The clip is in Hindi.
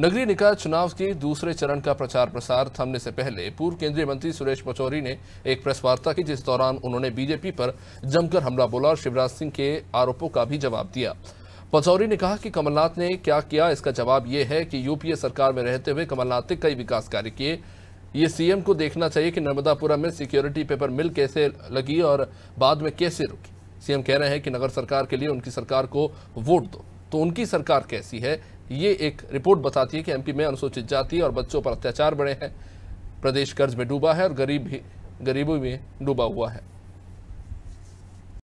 नगरीय निकाय चुनाव के दूसरे चरण का प्रचार प्रसार थमने से पहले पूर्व केंद्रीय मंत्री सुरेश पचौरी ने एक प्रेस वार्ता की जिस दौरान उन्होंने बीजेपी पर जमकर हमला बोला और शिवराज सिंह के आरोपों का भी जवाब दिया पचौरी ने कहा कि कमलनाथ ने क्या किया इसका जवाब यह है कि यूपीए सरकार में रहते हुए कमलनाथ ने कई विकास कार्य किए ये सीएम को देखना चाहिए कि नर्मदापुरा में सिक्योरिटी पेपर मिल कैसे लगी और बाद में कैसे रुकी सीएम कह रहे हैं कि नगर सरकार के लिए उनकी सरकार को वोट दो तो उनकी सरकार कैसी है ये एक रिपोर्ट बताती है कि एमपी में अनुसूचित जाति और बच्चों पर अत्याचार बढ़े हैं प्रदेश कर्ज में डूबा है और गरीब भी गरीबों में डूबा हुआ है